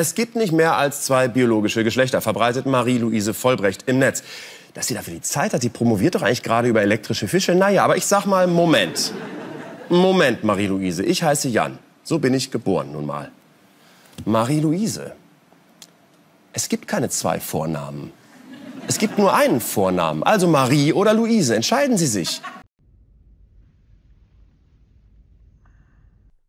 Es gibt nicht mehr als zwei biologische Geschlechter, verbreitet Marie-Louise Vollbrecht im Netz. Dass sie dafür die Zeit hat, die promoviert doch eigentlich gerade über elektrische Fische. Naja, aber ich sag mal, Moment. Moment, Marie-Louise, ich heiße Jan. So bin ich geboren nun mal. Marie-Louise, es gibt keine zwei Vornamen. Es gibt nur einen Vornamen, also Marie oder Luise. Entscheiden Sie sich.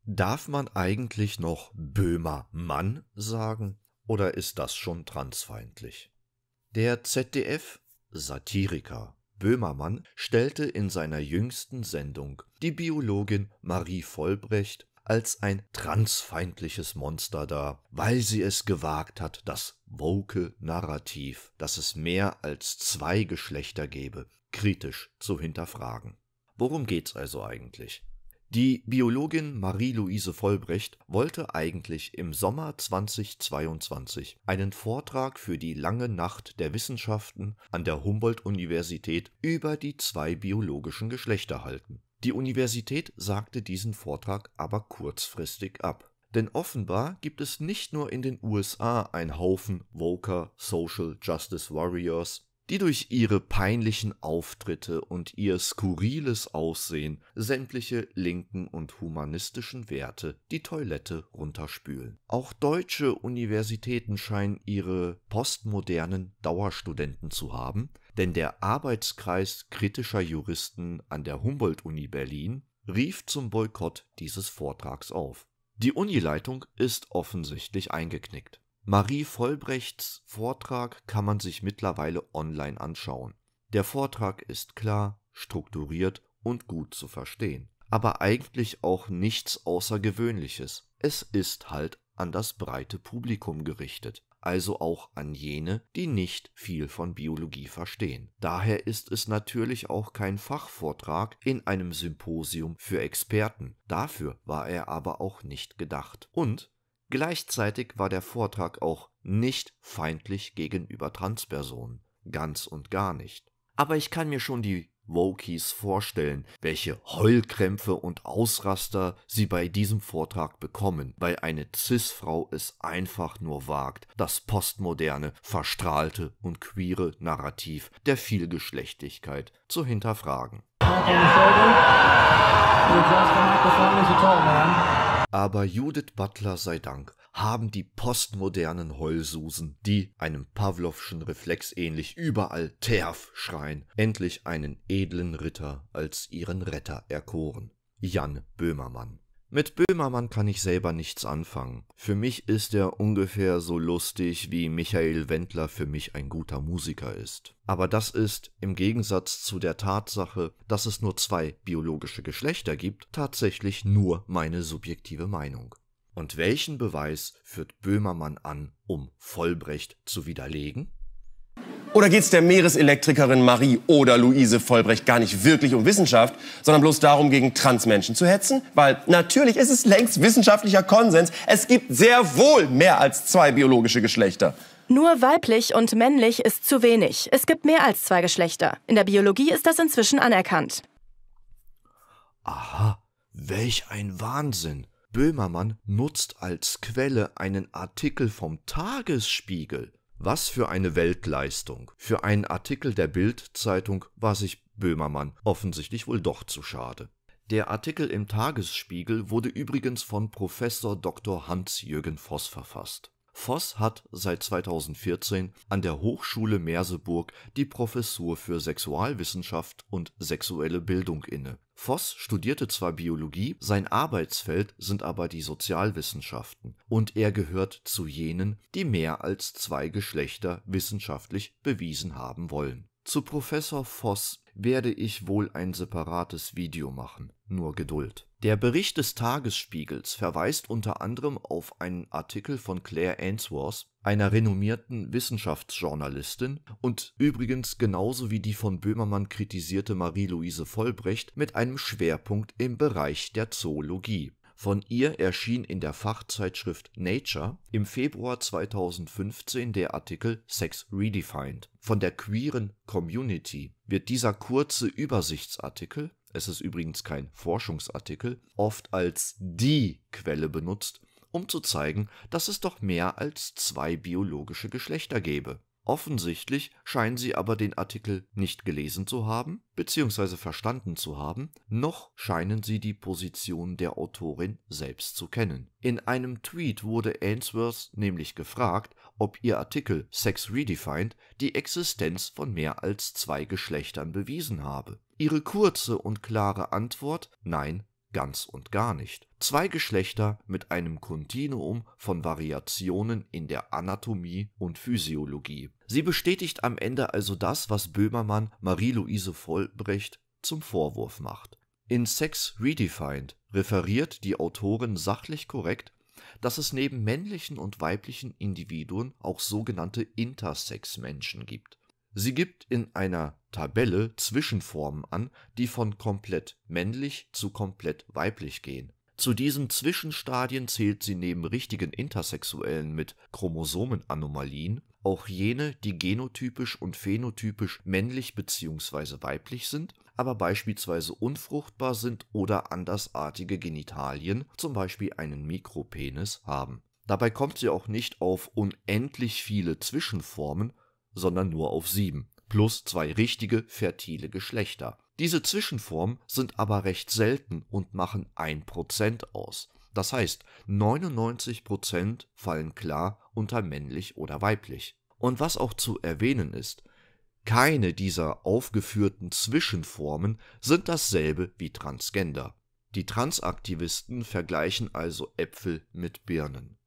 Darf man eigentlich noch Böhmer Mann sagen oder ist das schon transfeindlich? Der ZDF Satiriker Böhmermann stellte in seiner jüngsten Sendung die Biologin Marie Vollbrecht als ein transfeindliches Monster dar, weil sie es gewagt hat, das woke Narrativ, dass es mehr als zwei Geschlechter gebe, kritisch zu hinterfragen. Worum geht's also eigentlich? Die Biologin Marie-Louise Vollbrecht wollte eigentlich im Sommer 2022 einen Vortrag für die Lange Nacht der Wissenschaften an der Humboldt-Universität über die zwei biologischen Geschlechter halten. Die Universität sagte diesen Vortrag aber kurzfristig ab. Denn offenbar gibt es nicht nur in den USA einen Haufen Voker Social Justice Warriors, die durch ihre peinlichen Auftritte und ihr skurriles Aussehen sämtliche linken und humanistischen Werte die Toilette runterspülen. Auch deutsche Universitäten scheinen ihre postmodernen Dauerstudenten zu haben, denn der Arbeitskreis kritischer Juristen an der Humboldt-Uni Berlin rief zum Boykott dieses Vortrags auf. Die Unileitung ist offensichtlich eingeknickt. Marie Vollbrechts Vortrag kann man sich mittlerweile online anschauen. Der Vortrag ist klar, strukturiert und gut zu verstehen, aber eigentlich auch nichts Außergewöhnliches. Es ist halt an das breite Publikum gerichtet, also auch an jene, die nicht viel von Biologie verstehen. Daher ist es natürlich auch kein Fachvortrag in einem Symposium für Experten. Dafür war er aber auch nicht gedacht. Und Gleichzeitig war der Vortrag auch nicht feindlich gegenüber Transpersonen, ganz und gar nicht. Aber ich kann mir schon die Wokies vorstellen, welche Heulkrämpfe und Ausraster sie bei diesem Vortrag bekommen, weil eine Cis-Frau es einfach nur wagt, das postmoderne, verstrahlte und queere Narrativ der Vielgeschlechtigkeit zu hinterfragen aber Judith Butler sei Dank haben die postmodernen Heulsusen, die einem Pavlovschen Reflex ähnlich überall Terf schreien, endlich einen edlen Ritter als ihren Retter erkoren. Jan Böhmermann mit Böhmermann kann ich selber nichts anfangen. Für mich ist er ungefähr so lustig, wie Michael Wendler für mich ein guter Musiker ist. Aber das ist, im Gegensatz zu der Tatsache, dass es nur zwei biologische Geschlechter gibt, tatsächlich nur meine subjektive Meinung. Und welchen Beweis führt Böhmermann an, um Vollbrecht zu widerlegen? Oder geht es der Meereselektrikerin Marie oder Luise Vollbrecht gar nicht wirklich um Wissenschaft, sondern bloß darum, gegen Transmenschen zu hetzen? Weil natürlich ist es längst wissenschaftlicher Konsens, es gibt sehr wohl mehr als zwei biologische Geschlechter. Nur weiblich und männlich ist zu wenig. Es gibt mehr als zwei Geschlechter. In der Biologie ist das inzwischen anerkannt. Aha, welch ein Wahnsinn. Böhmermann nutzt als Quelle einen Artikel vom Tagesspiegel. Was für eine Weltleistung. Für einen Artikel der Bild-Zeitung war sich Böhmermann offensichtlich wohl doch zu schade. Der Artikel im Tagesspiegel wurde übrigens von Professor Dr. Hans-Jürgen Voss verfasst. Voss hat seit 2014 an der Hochschule Merseburg die Professur für Sexualwissenschaft und sexuelle Bildung inne. Voss studierte zwar Biologie, sein Arbeitsfeld sind aber die Sozialwissenschaften, und er gehört zu jenen, die mehr als zwei Geschlechter wissenschaftlich bewiesen haben wollen. Zu Professor Voß werde ich wohl ein separates Video machen. Nur Geduld. Der Bericht des Tagesspiegels verweist unter anderem auf einen Artikel von Claire Ainsworth, einer renommierten Wissenschaftsjournalistin und übrigens genauso wie die von Böhmermann kritisierte Marie-Louise Vollbrecht mit einem Schwerpunkt im Bereich der Zoologie von ihr erschien in der Fachzeitschrift Nature im Februar 2015 der Artikel Sex Redefined. Von der queeren Community wird dieser kurze Übersichtsartikel es ist übrigens kein Forschungsartikel oft als die Quelle benutzt, um zu zeigen, dass es doch mehr als zwei biologische Geschlechter gäbe. Offensichtlich scheinen sie aber den Artikel nicht gelesen zu haben bzw. verstanden zu haben, noch scheinen sie die Position der Autorin selbst zu kennen. In einem Tweet wurde Ainsworth nämlich gefragt, ob ihr Artikel Sex Redefined die Existenz von mehr als zwei Geschlechtern bewiesen habe. Ihre kurze und klare Antwort Nein ganz und gar nicht. Zwei Geschlechter mit einem Kontinuum von Variationen in der Anatomie und Physiologie. Sie bestätigt am Ende also das, was Böhmermann Marie-Louise Vollbrecht zum Vorwurf macht. In Sex Redefined referiert die Autorin sachlich korrekt, dass es neben männlichen und weiblichen Individuen auch sogenannte Intersex-Menschen gibt. Sie gibt in einer Tabelle Zwischenformen an, die von komplett männlich zu komplett weiblich gehen. Zu diesen Zwischenstadien zählt sie neben richtigen Intersexuellen mit Chromosomenanomalien auch jene, die genotypisch und phänotypisch männlich bzw. weiblich sind, aber beispielsweise unfruchtbar sind oder andersartige Genitalien, zum Beispiel einen Mikropenis, haben. Dabei kommt sie auch nicht auf unendlich viele Zwischenformen, sondern nur auf sieben, plus zwei richtige fertile Geschlechter. Diese Zwischenformen sind aber recht selten und machen ein Prozent aus. Das heißt, 99% Prozent fallen klar unter männlich oder weiblich. Und was auch zu erwähnen ist, keine dieser aufgeführten Zwischenformen sind dasselbe wie Transgender. Die Transaktivisten vergleichen also Äpfel mit Birnen.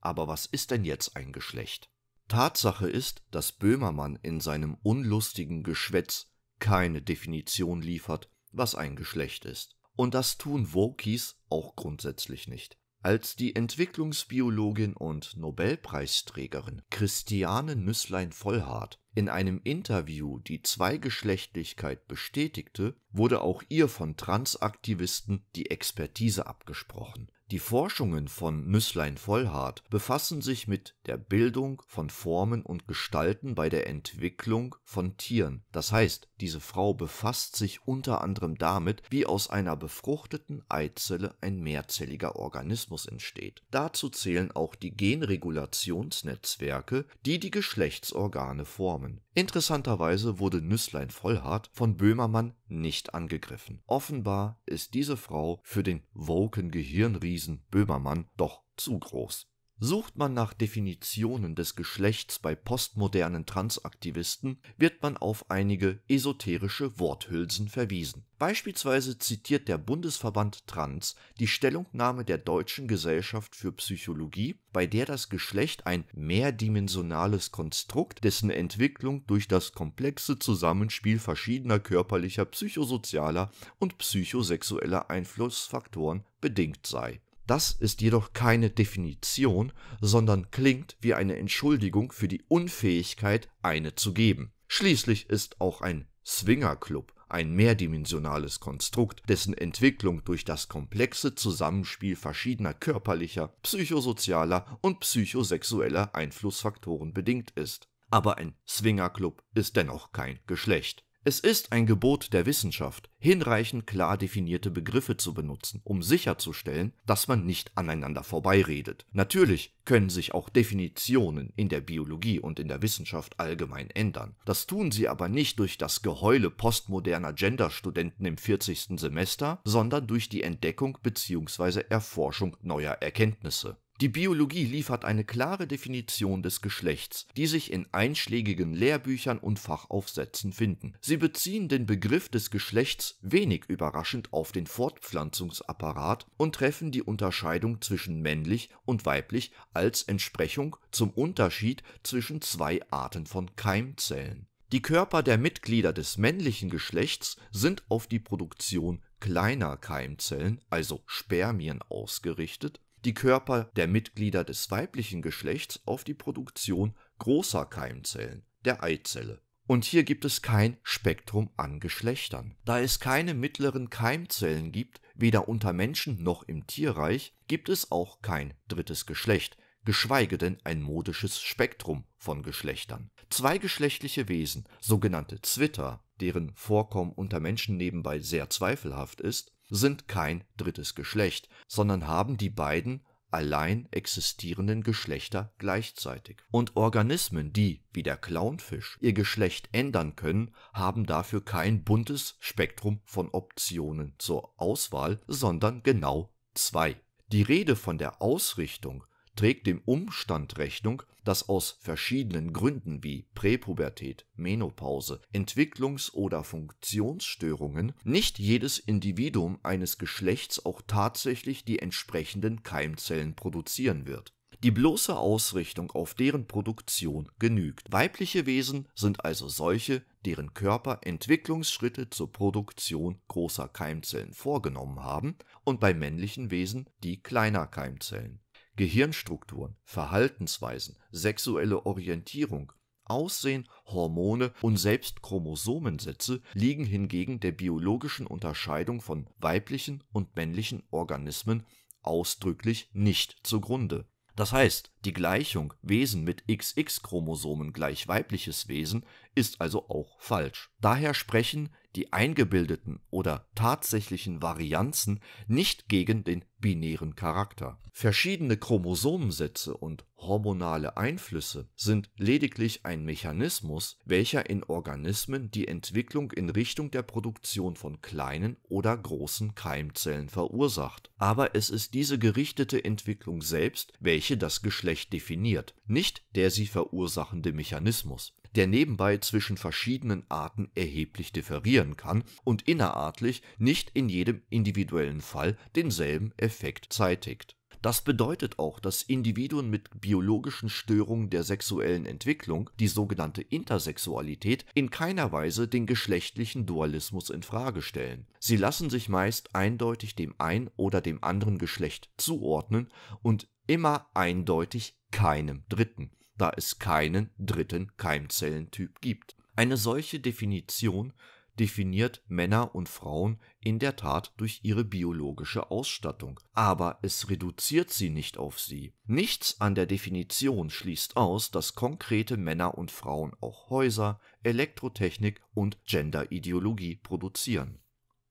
Aber was ist denn jetzt ein Geschlecht? Tatsache ist, dass Böhmermann in seinem unlustigen Geschwätz keine Definition liefert, was ein Geschlecht ist. Und das tun Wokis auch grundsätzlich nicht. Als die Entwicklungsbiologin und Nobelpreisträgerin Christiane Nüsslein-Vollhardt in einem Interview die Zweigeschlechtlichkeit bestätigte, wurde auch ihr von Transaktivisten die Expertise abgesprochen. Die Forschungen von Nüßlein-Vollhardt befassen sich mit der Bildung von Formen und Gestalten bei der Entwicklung von Tieren, das heißt, diese Frau befasst sich unter anderem damit, wie aus einer befruchteten Eizelle ein mehrzelliger Organismus entsteht. Dazu zählen auch die Genregulationsnetzwerke, die die Geschlechtsorgane formen Interessanterweise wurde Nüßlein Vollhardt von Böhmermann nicht angegriffen. Offenbar ist diese Frau für den woken Gehirnriesen Böhmermann doch zu groß Sucht man nach Definitionen des Geschlechts bei postmodernen Transaktivisten, wird man auf einige esoterische Worthülsen verwiesen. Beispielsweise zitiert der Bundesverband Trans die Stellungnahme der Deutschen Gesellschaft für Psychologie, bei der das Geschlecht ein mehrdimensionales Konstrukt, dessen Entwicklung durch das komplexe Zusammenspiel verschiedener körperlicher, psychosozialer und psychosexueller Einflussfaktoren bedingt sei das ist jedoch keine Definition, sondern klingt wie eine Entschuldigung für die Unfähigkeit, eine zu geben. Schließlich ist auch ein Swingerclub ein mehrdimensionales Konstrukt, dessen Entwicklung durch das komplexe Zusammenspiel verschiedener körperlicher, psychosozialer und psychosexueller Einflussfaktoren bedingt ist. Aber ein Swingerclub ist dennoch kein Geschlecht. Es ist ein Gebot der Wissenschaft, hinreichend klar definierte Begriffe zu benutzen, um sicherzustellen, dass man nicht aneinander vorbeiredet. Natürlich können sich auch Definitionen in der Biologie und in der Wissenschaft allgemein ändern. Das tun sie aber nicht durch das Geheule postmoderner Genderstudenten im 40. Semester, sondern durch die Entdeckung bzw. Erforschung neuer Erkenntnisse. Die Biologie liefert eine klare Definition des Geschlechts, die sich in einschlägigen Lehrbüchern und Fachaufsätzen finden. Sie beziehen den Begriff des Geschlechts wenig überraschend auf den Fortpflanzungsapparat und treffen die Unterscheidung zwischen männlich und weiblich als Entsprechung zum Unterschied zwischen zwei Arten von Keimzellen. Die Körper der Mitglieder des männlichen Geschlechts sind auf die Produktion kleiner Keimzellen, also Spermien, ausgerichtet die Körper der Mitglieder des weiblichen Geschlechts auf die Produktion großer Keimzellen, der Eizelle. Und hier gibt es kein Spektrum an Geschlechtern. Da es keine mittleren Keimzellen gibt, weder unter Menschen noch im Tierreich, gibt es auch kein drittes Geschlecht, geschweige denn ein modisches Spektrum von Geschlechtern. Zweigeschlechtliche Wesen, sogenannte Zwitter, deren Vorkommen unter Menschen nebenbei sehr zweifelhaft ist, sind kein drittes Geschlecht, sondern haben die beiden allein existierenden Geschlechter gleichzeitig. Und Organismen, die, wie der Clownfisch, ihr Geschlecht ändern können, haben dafür kein buntes Spektrum von Optionen zur Auswahl, sondern genau zwei. Die Rede von der Ausrichtung trägt dem Umstand Rechnung, dass aus verschiedenen Gründen wie Präpubertät, Menopause, Entwicklungs- oder Funktionsstörungen nicht jedes Individuum eines Geschlechts auch tatsächlich die entsprechenden Keimzellen produzieren wird. Die bloße Ausrichtung auf deren Produktion genügt. Weibliche Wesen sind also solche, deren Körper Entwicklungsschritte zur Produktion großer Keimzellen vorgenommen haben und bei männlichen Wesen die kleiner Keimzellen. Gehirnstrukturen, Verhaltensweisen, sexuelle Orientierung, Aussehen, Hormone und selbst Chromosomensätze liegen hingegen der biologischen Unterscheidung von weiblichen und männlichen Organismen ausdrücklich nicht zugrunde. Das heißt, die Gleichung Wesen mit XX-Chromosomen gleich weibliches Wesen ist also auch falsch. Daher sprechen die eingebildeten oder tatsächlichen Varianzen nicht gegen den binären Charakter. Verschiedene Chromosomensätze und hormonale Einflüsse sind lediglich ein Mechanismus, welcher in Organismen die Entwicklung in Richtung der Produktion von kleinen oder großen Keimzellen verursacht. Aber es ist diese gerichtete Entwicklung selbst, welche das Geschlecht definiert, nicht der sie verursachende Mechanismus der nebenbei zwischen verschiedenen Arten erheblich differieren kann und innerartlich nicht in jedem individuellen Fall denselben Effekt zeitigt. Das bedeutet auch, dass Individuen mit biologischen Störungen der sexuellen Entwicklung, die sogenannte Intersexualität, in keiner Weise den geschlechtlichen Dualismus in Frage stellen. Sie lassen sich meist eindeutig dem ein oder dem anderen Geschlecht zuordnen und immer eindeutig keinem dritten da es keinen dritten Keimzellentyp gibt. Eine solche Definition definiert Männer und Frauen in der Tat durch ihre biologische Ausstattung, aber es reduziert sie nicht auf sie. Nichts an der Definition schließt aus, dass konkrete Männer und Frauen auch Häuser, Elektrotechnik und Genderideologie produzieren.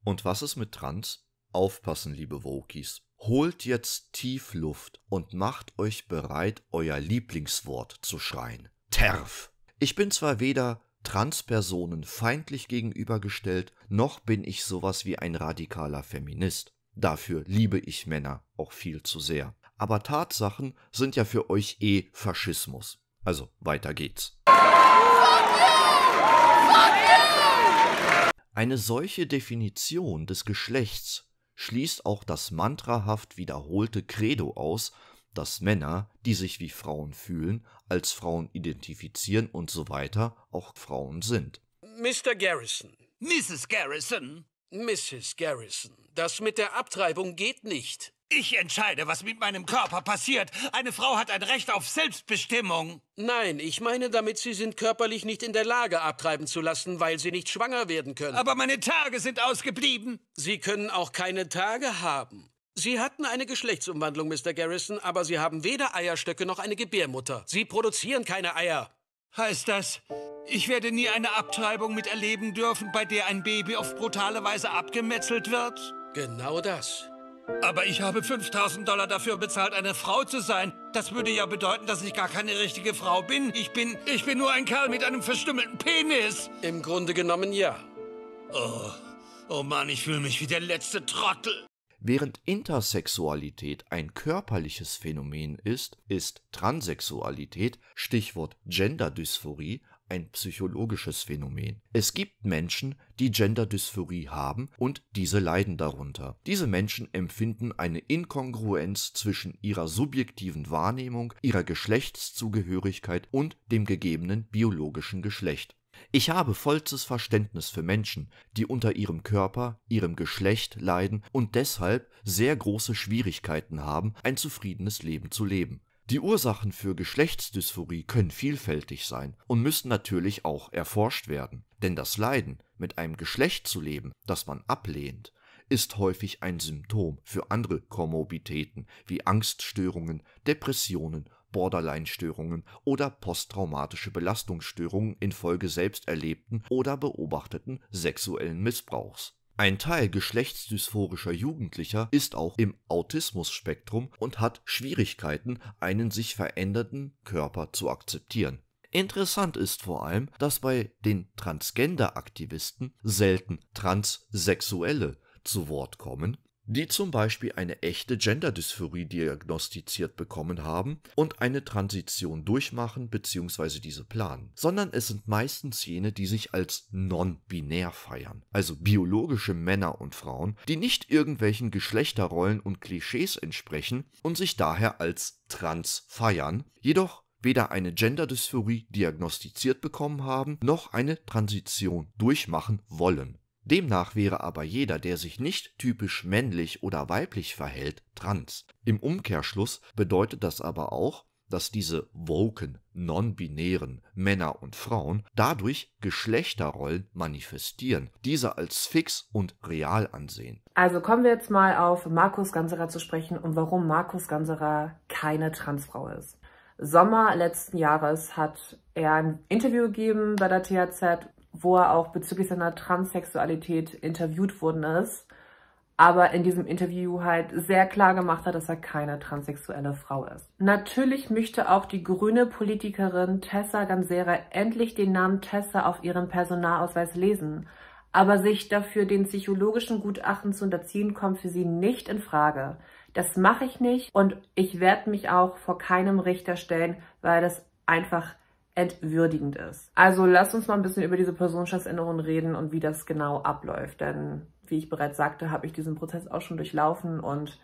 Und was ist mit Trans? Aufpassen, liebe Wokis, Holt jetzt tief Luft und macht euch bereit, euer Lieblingswort zu schreien. TERF. Ich bin zwar weder Transpersonen feindlich gegenübergestellt, noch bin ich sowas wie ein radikaler Feminist. Dafür liebe ich Männer auch viel zu sehr. Aber Tatsachen sind ja für euch eh Faschismus. Also weiter geht's. Eine solche Definition des Geschlechts schließt auch das mantrahaft wiederholte Credo aus, dass Männer, die sich wie Frauen fühlen, als Frauen identifizieren und so weiter, auch Frauen sind. Mr. Garrison. Mrs. Garrison. Mrs. Garrison. Das mit der Abtreibung geht nicht. Ich entscheide, was mit meinem Körper passiert. Eine Frau hat ein Recht auf Selbstbestimmung. Nein, ich meine damit, sie sind körperlich nicht in der Lage, abtreiben zu lassen, weil sie nicht schwanger werden können. Aber meine Tage sind ausgeblieben. Sie können auch keine Tage haben. Sie hatten eine Geschlechtsumwandlung, Mr. Garrison, aber Sie haben weder Eierstöcke noch eine Gebärmutter. Sie produzieren keine Eier. Heißt das, ich werde nie eine Abtreibung miterleben dürfen, bei der ein Baby auf brutale Weise abgemetzelt wird? Genau das. Aber ich habe 5000 Dollar dafür bezahlt, eine Frau zu sein. Das würde ja bedeuten, dass ich gar keine richtige Frau bin. Ich bin, ich bin nur ein Kerl mit einem verstümmelten Penis. Im Grunde genommen ja. Oh, oh Mann, ich fühle mich wie der letzte Trottel. Während Intersexualität ein körperliches Phänomen ist, ist Transsexualität, Stichwort Genderdysphorie, ein psychologisches Phänomen. Es gibt Menschen, die Genderdysphorie haben und diese leiden darunter. Diese Menschen empfinden eine Inkongruenz zwischen ihrer subjektiven Wahrnehmung, ihrer Geschlechtszugehörigkeit und dem gegebenen biologischen Geschlecht. Ich habe vollstes Verständnis für Menschen, die unter ihrem Körper, ihrem Geschlecht leiden und deshalb sehr große Schwierigkeiten haben, ein zufriedenes Leben zu leben. Die Ursachen für Geschlechtsdysphorie können vielfältig sein und müssen natürlich auch erforscht werden, denn das Leiden, mit einem Geschlecht zu leben, das man ablehnt, ist häufig ein Symptom für andere Komorbitäten wie Angststörungen, Depressionen, Borderline-Störungen oder posttraumatische Belastungsstörungen infolge selbst erlebten oder beobachteten sexuellen Missbrauchs ein Teil geschlechtsdysphorischer Jugendlicher ist auch im Autismus-Spektrum und hat Schwierigkeiten, einen sich verändernden Körper zu akzeptieren. Interessant ist vor allem, dass bei den Transgender-Aktivisten selten Transsexuelle zu Wort kommen die zum Beispiel eine echte Genderdysphorie diagnostiziert bekommen haben und eine Transition durchmachen bzw. diese planen, sondern es sind meistens jene, die sich als non-binär feiern, also biologische Männer und Frauen, die nicht irgendwelchen Geschlechterrollen und Klischees entsprechen und sich daher als trans feiern, jedoch weder eine Genderdysphorie diagnostiziert bekommen haben, noch eine Transition durchmachen wollen. Demnach wäre aber jeder, der sich nicht typisch männlich oder weiblich verhält, trans. Im Umkehrschluss bedeutet das aber auch, dass diese woken, non-binären Männer und Frauen dadurch Geschlechterrollen manifestieren, diese als fix und real ansehen. Also kommen wir jetzt mal auf Markus Ganserer zu sprechen und warum Markus Ganserer keine Transfrau ist. Sommer letzten Jahres hat er ein Interview gegeben bei der THZ, wo er auch bezüglich seiner Transsexualität interviewt worden ist, aber in diesem Interview halt sehr klar gemacht hat, dass er keine transsexuelle Frau ist. Natürlich möchte auch die grüne Politikerin Tessa Gansera endlich den Namen Tessa auf ihrem Personalausweis lesen, aber sich dafür den psychologischen Gutachten zu unterziehen, kommt für sie nicht in Frage. Das mache ich nicht und ich werde mich auch vor keinem Richter stellen, weil das einfach entwürdigend ist. Also lasst uns mal ein bisschen über diese Personenschaftsänderung reden und wie das genau abläuft. Denn wie ich bereits sagte, habe ich diesen Prozess auch schon durchlaufen und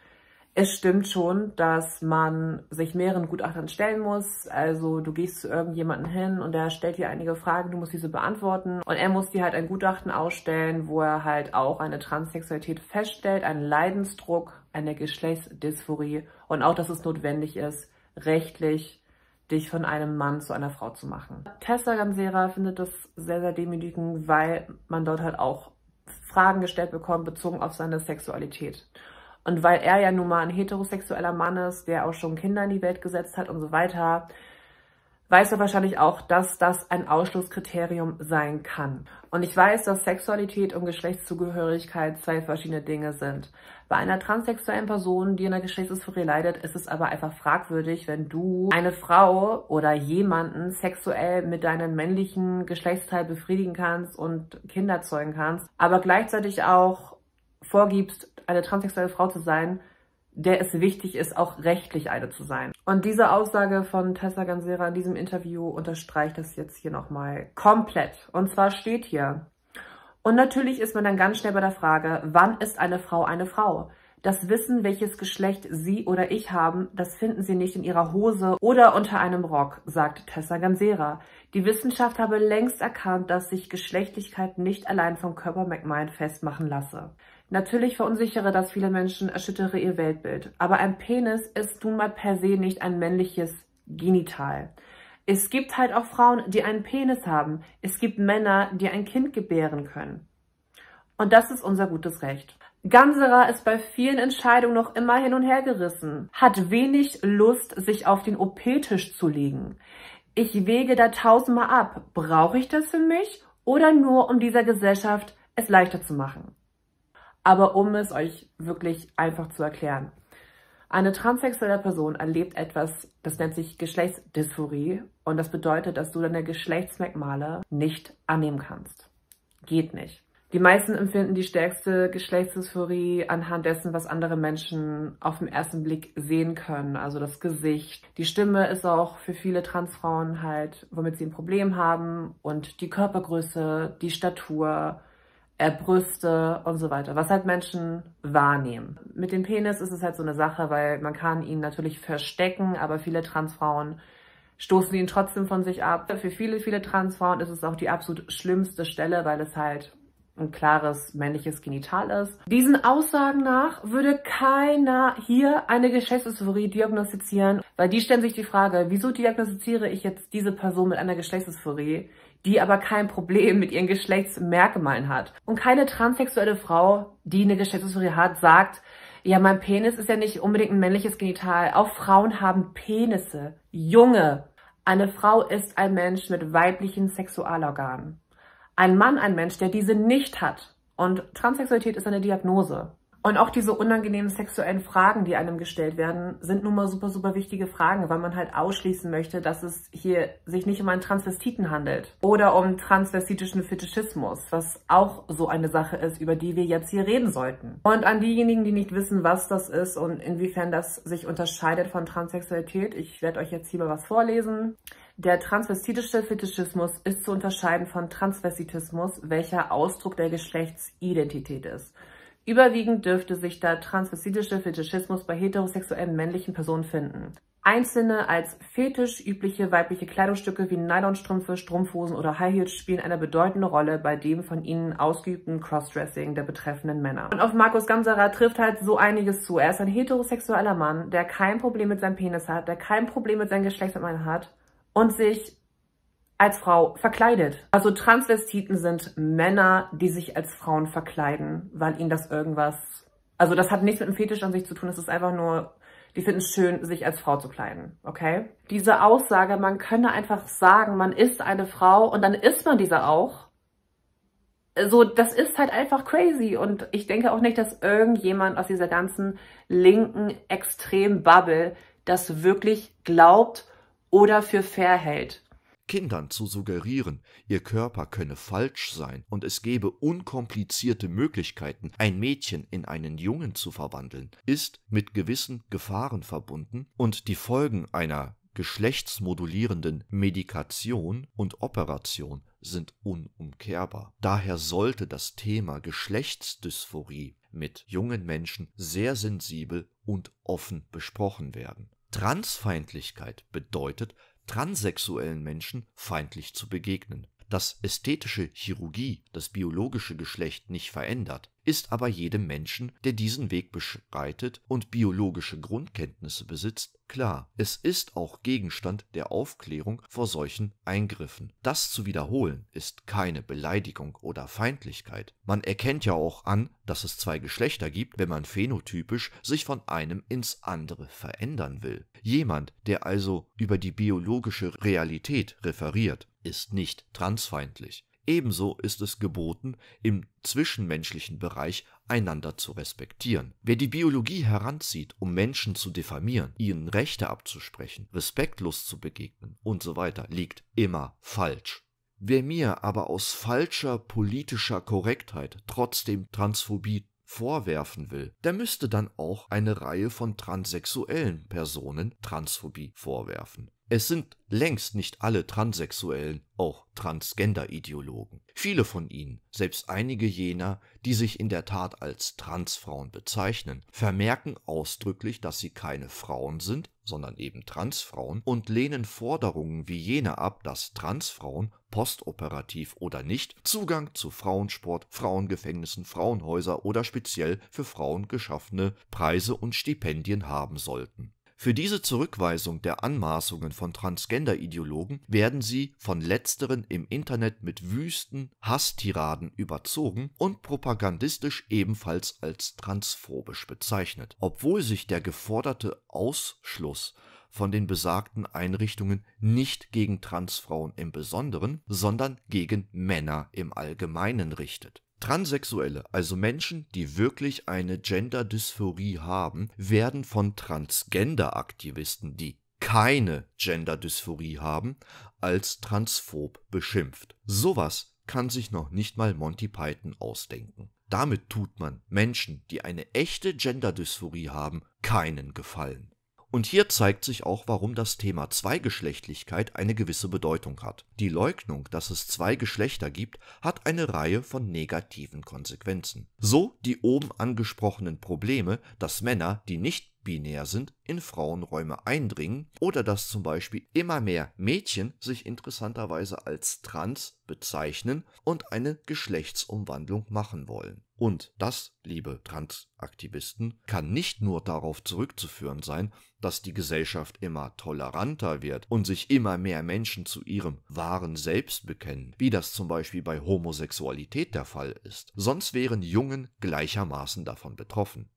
es stimmt schon, dass man sich mehreren Gutachtern stellen muss. Also du gehst zu irgendjemandem hin und der stellt dir einige Fragen, du musst diese beantworten. Und er muss dir halt ein Gutachten ausstellen, wo er halt auch eine Transsexualität feststellt, einen Leidensdruck, eine Geschlechtsdysphorie und auch, dass es notwendig ist, rechtlich dich von einem Mann zu einer Frau zu machen. Tessa Gansera findet das sehr, sehr demütigend, weil man dort halt auch Fragen gestellt bekommt, bezogen auf seine Sexualität. Und weil er ja nun mal ein heterosexueller Mann ist, der auch schon Kinder in die Welt gesetzt hat und so weiter, weiß er wahrscheinlich auch, dass das ein Ausschlusskriterium sein kann. Und ich weiß, dass Sexualität und Geschlechtszugehörigkeit zwei verschiedene Dinge sind. Bei einer transsexuellen Person, die in der Geschlechtsdysphorie leidet, ist es aber einfach fragwürdig, wenn du eine Frau oder jemanden sexuell mit deinem männlichen Geschlechtsteil befriedigen kannst und Kinder zeugen kannst, aber gleichzeitig auch vorgibst, eine transsexuelle Frau zu sein, der es wichtig ist, auch rechtlich eine zu sein. Und diese Aussage von Tessa Gansera in diesem Interview unterstreicht das jetzt hier nochmal komplett. Und zwar steht hier, und natürlich ist man dann ganz schnell bei der Frage, wann ist eine Frau eine Frau? Das Wissen, welches Geschlecht sie oder ich haben, das finden sie nicht in ihrer Hose oder unter einem Rock, sagt Tessa Gansera. Die Wissenschaft habe längst erkannt, dass sich Geschlechtlichkeit nicht allein vom Körper McMahon festmachen lasse. Natürlich verunsichere das viele Menschen, erschüttere ihr Weltbild. Aber ein Penis ist nun mal per se nicht ein männliches Genital. Es gibt halt auch Frauen, die einen Penis haben. Es gibt Männer, die ein Kind gebären können. Und das ist unser gutes Recht. Ganserer ist bei vielen Entscheidungen noch immer hin und her gerissen, hat wenig Lust, sich auf den OP-Tisch zu legen. Ich wege da tausendmal ab. Brauche ich das für mich oder nur um dieser Gesellschaft es leichter zu machen? Aber um es euch wirklich einfach zu erklären. Eine transsexuelle Person erlebt etwas, das nennt sich Geschlechtsdysphorie und das bedeutet, dass du deine Geschlechtsmerkmale nicht annehmen kannst. Geht nicht. Die meisten empfinden die stärkste Geschlechtsdysphorie anhand dessen, was andere Menschen auf den ersten Blick sehen können, also das Gesicht. Die Stimme ist auch für viele Transfrauen halt, womit sie ein Problem haben und die Körpergröße, die Statur, äh, Brüste und so weiter, was halt Menschen wahrnehmen. Mit dem Penis ist es halt so eine Sache, weil man kann ihn natürlich verstecken, aber viele Transfrauen stoßen ihn trotzdem von sich ab. Für viele, viele Transfrauen ist es auch die absolut schlimmste Stelle, weil es halt ein klares männliches Genital ist. Diesen Aussagen nach würde keiner hier eine Geschlechtsdysphorie diagnostizieren, weil die stellen sich die Frage, wieso diagnostiziere ich jetzt diese Person mit einer Geschlechtsdysphorie, die aber kein Problem mit ihren Geschlechtsmerkmalen hat. Und keine transsexuelle Frau, die eine Geschlechtsdysphorie hat, sagt, ja, mein Penis ist ja nicht unbedingt ein männliches Genital. Auch Frauen haben Penisse. Junge. Eine Frau ist ein Mensch mit weiblichen Sexualorganen ein Mann ein Mensch, der diese nicht hat. Und Transsexualität ist eine Diagnose. Und auch diese unangenehmen sexuellen Fragen, die einem gestellt werden, sind nun mal super, super wichtige Fragen, weil man halt ausschließen möchte, dass es hier sich nicht um einen Transvestiten handelt oder um transvestitischen Fetischismus, was auch so eine Sache ist, über die wir jetzt hier reden sollten. Und an diejenigen, die nicht wissen, was das ist und inwiefern das sich unterscheidet von Transsexualität, ich werde euch jetzt hier mal was vorlesen. Der transvestitische Fetischismus ist zu unterscheiden von Transvestitismus, welcher Ausdruck der Geschlechtsidentität ist. Überwiegend dürfte sich der transvestitische Fetischismus bei heterosexuellen männlichen Personen finden. Einzelne als Fetisch übliche weibliche Kleidungsstücke wie Nylonstrümpfe, Strumpfhosen oder High Heels spielen eine bedeutende Rolle bei dem von ihnen ausgeübten Crossdressing der betreffenden Männer. Und auf Markus Gamserer trifft halt so einiges zu. Er ist ein heterosexueller Mann, der kein Problem mit seinem Penis hat, der kein Problem mit seinem Geschlechtsorganen hat und sich als Frau verkleidet. Also Transvestiten sind Männer, die sich als Frauen verkleiden, weil ihnen das irgendwas... Also das hat nichts mit dem Fetisch an sich zu tun, es ist einfach nur die finden es schön, sich als Frau zu kleiden, okay? Diese Aussage, man könne einfach sagen, man ist eine Frau und dann ist man diese auch. So, das ist halt einfach crazy und ich denke auch nicht, dass irgendjemand aus dieser ganzen linken Extrembubble das wirklich glaubt oder für fair hält. Kindern zu suggerieren, ihr Körper könne falsch sein und es gebe unkomplizierte Möglichkeiten, ein Mädchen in einen Jungen zu verwandeln, ist mit gewissen Gefahren verbunden und die Folgen einer geschlechtsmodulierenden Medikation und Operation sind unumkehrbar. Daher sollte das Thema Geschlechtsdysphorie mit jungen Menschen sehr sensibel und offen besprochen werden. Transfeindlichkeit bedeutet, transsexuellen Menschen feindlich zu begegnen dass ästhetische Chirurgie das biologische Geschlecht nicht verändert, ist aber jedem Menschen, der diesen Weg beschreitet und biologische Grundkenntnisse besitzt, klar. Es ist auch Gegenstand der Aufklärung vor solchen Eingriffen. Das zu wiederholen ist keine Beleidigung oder Feindlichkeit. Man erkennt ja auch an, dass es zwei Geschlechter gibt, wenn man phänotypisch sich von einem ins andere verändern will. Jemand, der also über die biologische Realität referiert ist nicht transfeindlich. Ebenso ist es geboten, im zwischenmenschlichen Bereich einander zu respektieren. Wer die Biologie heranzieht, um Menschen zu diffamieren, ihnen Rechte abzusprechen, respektlos zu begegnen und so weiter, liegt immer falsch. Wer mir aber aus falscher politischer Korrektheit trotzdem Transphobie vorwerfen will, der müsste dann auch eine Reihe von transsexuellen Personen Transphobie vorwerfen. Es sind längst nicht alle Transsexuellen auch Transgender-Ideologen. Viele von ihnen, selbst einige jener, die sich in der Tat als Transfrauen bezeichnen, vermerken ausdrücklich, dass sie keine Frauen sind, sondern eben Transfrauen und lehnen Forderungen wie jene ab, dass Transfrauen, postoperativ oder nicht, Zugang zu Frauensport, Frauengefängnissen, Frauenhäuser oder speziell für Frauen geschaffene Preise und Stipendien haben sollten. Für diese Zurückweisung der Anmaßungen von Transgender-Ideologen werden sie von letzteren im Internet mit wüsten Hasstiraden überzogen und propagandistisch ebenfalls als transphobisch bezeichnet, obwohl sich der geforderte Ausschluss von den besagten Einrichtungen nicht gegen Transfrauen im Besonderen, sondern gegen Männer im Allgemeinen richtet Transsexuelle, also Menschen, die wirklich eine Genderdysphorie haben, werden von Transgender-Aktivisten, die keine Genderdysphorie haben, als transphob beschimpft. Sowas kann sich noch nicht mal Monty Python ausdenken. Damit tut man Menschen, die eine echte Genderdysphorie haben, keinen Gefallen. Und hier zeigt sich auch, warum das Thema Zweigeschlechtlichkeit eine gewisse Bedeutung hat. Die Leugnung, dass es zwei Geschlechter gibt, hat eine Reihe von negativen Konsequenzen. So die oben angesprochenen Probleme, dass Männer, die nicht binär sind, in Frauenräume eindringen oder dass zum Beispiel immer mehr Mädchen sich interessanterweise als trans bezeichnen und eine Geschlechtsumwandlung machen wollen. Und das, liebe Transaktivisten, kann nicht nur darauf zurückzuführen sein, dass die Gesellschaft immer toleranter wird und sich immer mehr Menschen zu ihrem wahren Selbst bekennen, wie das zum Beispiel bei Homosexualität der Fall ist. Sonst wären Jungen gleichermaßen davon betroffen.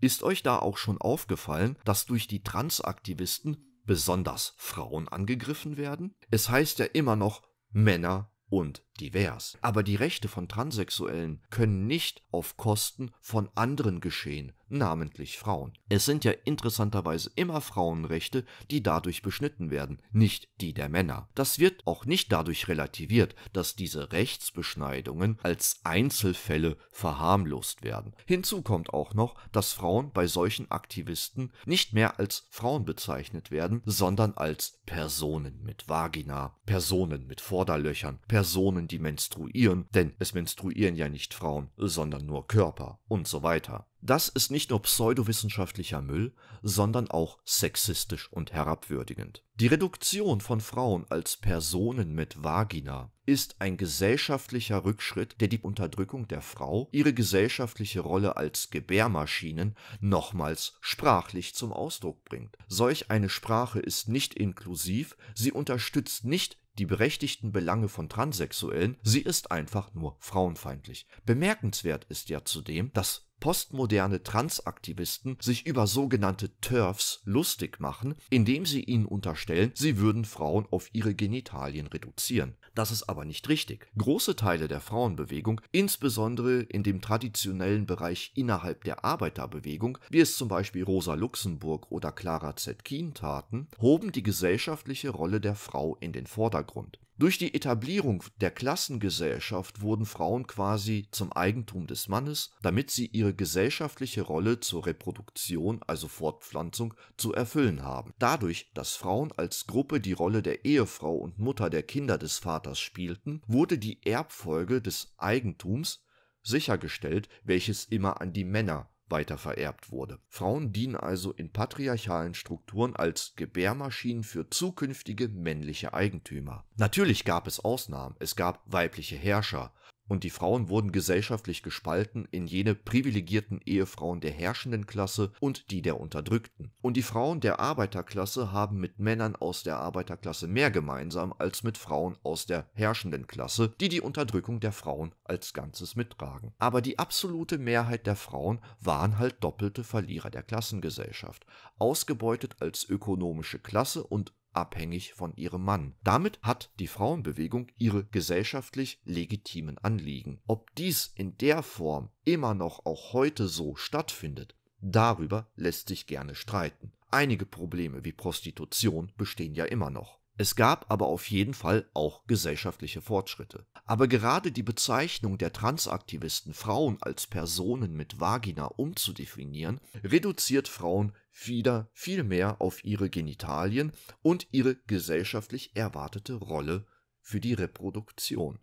Ist euch da auch schon aufgefallen, dass durch die Transaktivisten besonders Frauen angegriffen werden? Es heißt ja immer noch Männer und divers. Aber die Rechte von Transsexuellen können nicht auf Kosten von anderen geschehen, namentlich Frauen. Es sind ja interessanterweise immer Frauenrechte, die dadurch beschnitten werden, nicht die der Männer. Das wird auch nicht dadurch relativiert, dass diese Rechtsbeschneidungen als Einzelfälle verharmlost werden. Hinzu kommt auch noch, dass Frauen bei solchen Aktivisten nicht mehr als Frauen bezeichnet werden, sondern als Personen mit Vagina, Personen mit Vorderlöchern, Personen Frauen, die menstruieren, denn es menstruieren ja nicht Frauen, sondern nur Körper und so weiter. Das ist nicht nur pseudowissenschaftlicher Müll, sondern auch sexistisch und herabwürdigend. Die Reduktion von Frauen als Personen mit Vagina ist ein gesellschaftlicher Rückschritt, der die Unterdrückung der Frau, ihre gesellschaftliche Rolle als Gebärmaschinen, nochmals sprachlich zum Ausdruck bringt. Solch eine Sprache ist nicht inklusiv, sie unterstützt nicht die berechtigten Belange von Transsexuellen, sie ist einfach nur frauenfeindlich. Bemerkenswert ist ja zudem, dass postmoderne Transaktivisten sich über sogenannte TERFs lustig machen, indem sie ihnen unterstellen, sie würden Frauen auf ihre Genitalien reduzieren. Das ist aber nicht richtig. Große Teile der Frauenbewegung, insbesondere in dem traditionellen Bereich innerhalb der Arbeiterbewegung, wie es zum Beispiel Rosa Luxemburg oder Clara Zetkin taten, hoben die gesellschaftliche Rolle der Frau in den Vordergrund. Durch die Etablierung der Klassengesellschaft wurden Frauen quasi zum Eigentum des Mannes, damit sie ihre gesellschaftliche Rolle zur Reproduktion also (Fortpflanzung) zu erfüllen haben. Dadurch, dass Frauen als Gruppe die Rolle der Ehefrau und Mutter der Kinder des Vaters spielten, wurde die Erbfolge des Eigentums sichergestellt, welches immer an die Männer weitervererbt wurde. Frauen dienen also in patriarchalen Strukturen als Gebärmaschinen für zukünftige männliche Eigentümer. Natürlich gab es Ausnahmen, es gab weibliche Herrscher und die Frauen wurden gesellschaftlich gespalten in jene privilegierten Ehefrauen der herrschenden Klasse und die der Unterdrückten. Und die Frauen der Arbeiterklasse haben mit Männern aus der Arbeiterklasse mehr gemeinsam als mit Frauen aus der herrschenden Klasse, die die Unterdrückung der Frauen als Ganzes mittragen. Aber die absolute Mehrheit der Frauen waren halt doppelte Verlierer der Klassengesellschaft, ausgebeutet als ökonomische Klasse und abhängig von ihrem Mann. Damit hat die Frauenbewegung ihre gesellschaftlich legitimen Anliegen. Ob dies in der Form immer noch auch heute so stattfindet, darüber lässt sich gerne streiten. Einige Probleme wie Prostitution bestehen ja immer noch. Es gab aber auf jeden Fall auch gesellschaftliche Fortschritte. Aber gerade die Bezeichnung der Transaktivisten, Frauen als Personen mit Vagina umzudefinieren, reduziert Frauen wieder viel mehr auf ihre Genitalien und ihre gesellschaftlich erwartete Rolle für die Reproduktion.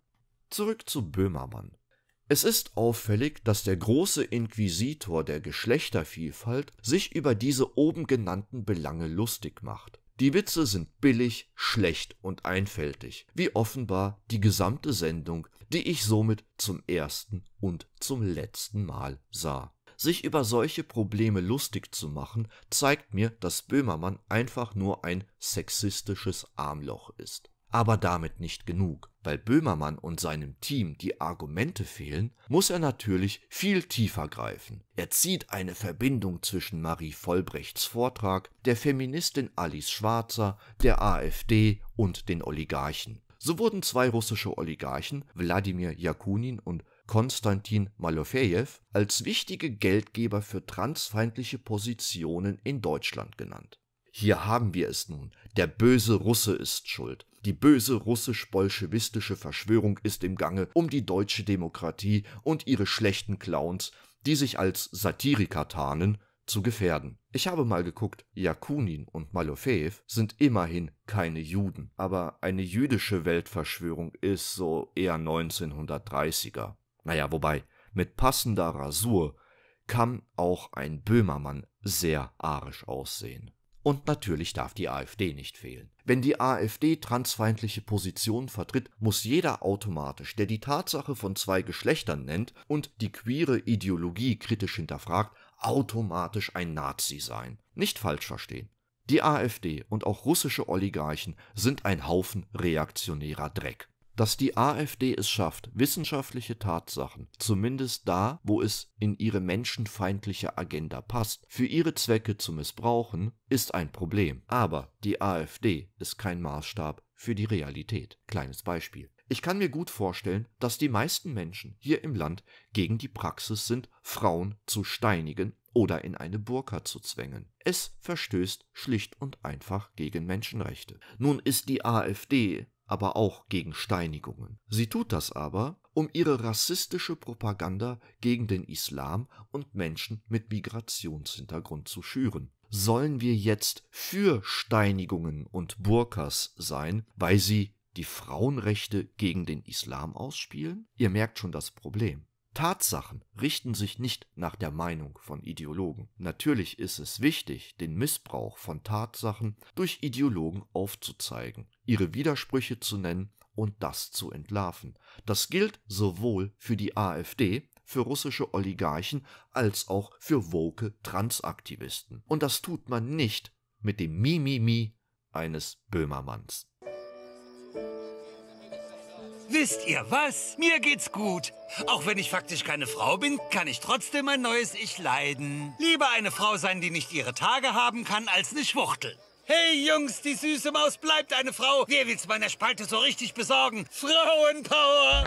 Zurück zu Böhmermann. Es ist auffällig, dass der große Inquisitor der Geschlechtervielfalt sich über diese oben genannten Belange lustig macht. Die Witze sind billig, schlecht und einfältig, wie offenbar die gesamte Sendung, die ich somit zum ersten und zum letzten Mal sah. Sich über solche Probleme lustig zu machen, zeigt mir, dass Böhmermann einfach nur ein sexistisches Armloch ist. Aber damit nicht genug. Weil Böhmermann und seinem Team die Argumente fehlen, muss er natürlich viel tiefer greifen. Er zieht eine Verbindung zwischen Marie Vollbrechts Vortrag, der Feministin Alice Schwarzer, der AfD und den Oligarchen. So wurden zwei russische Oligarchen, Wladimir Jakunin und Konstantin Malofejew als wichtige Geldgeber für transfeindliche Positionen in Deutschland genannt. Hier haben wir es nun. Der böse Russe ist schuld. Die böse russisch-bolschewistische Verschwörung ist im Gange um die deutsche Demokratie und ihre schlechten Clowns, die sich als Satiriker tarnen, zu gefährden. Ich habe mal geguckt, Jakunin und Malofeev sind immerhin keine Juden, aber eine jüdische Weltverschwörung ist so eher 1930er. Naja, wobei, mit passender Rasur kann auch ein Böhmermann sehr arisch aussehen. Und natürlich darf die AfD nicht fehlen. Wenn die AfD transfeindliche Positionen vertritt, muss jeder automatisch, der die Tatsache von zwei Geschlechtern nennt und die queere Ideologie kritisch hinterfragt, automatisch ein Nazi sein. Nicht falsch verstehen. Die AfD und auch russische Oligarchen sind ein Haufen reaktionärer Dreck dass die AfD es schafft, wissenschaftliche Tatsachen, zumindest da, wo es in ihre menschenfeindliche Agenda passt, für ihre Zwecke zu missbrauchen, ist ein Problem. Aber die AfD ist kein Maßstab für die Realität. Kleines Beispiel. Ich kann mir gut vorstellen, dass die meisten Menschen hier im Land gegen die Praxis sind, Frauen zu steinigen oder in eine Burka zu zwängen. Es verstößt schlicht und einfach gegen Menschenrechte. Nun ist die AfD aber auch gegen Steinigungen. Sie tut das aber, um ihre rassistische Propaganda gegen den Islam und Menschen mit Migrationshintergrund zu schüren. Sollen wir jetzt für Steinigungen und Burkas sein, weil sie die Frauenrechte gegen den Islam ausspielen? Ihr merkt schon das Problem. Tatsachen richten sich nicht nach der Meinung von Ideologen. Natürlich ist es wichtig, den Missbrauch von Tatsachen durch Ideologen aufzuzeigen, ihre Widersprüche zu nennen und das zu entlarven. Das gilt sowohl für die AfD, für russische Oligarchen als auch für woke Transaktivisten. Und das tut man nicht mit dem Mimimi eines Böhmermanns. Wisst ihr was? Mir geht's gut. Auch wenn ich faktisch keine Frau bin, kann ich trotzdem mein neues Ich leiden. Lieber eine Frau sein, die nicht ihre Tage haben kann, als eine Schwuchtel. Hey Jungs, die süße Maus bleibt eine Frau. Wer will's meiner Spalte so richtig besorgen? Frauenpower!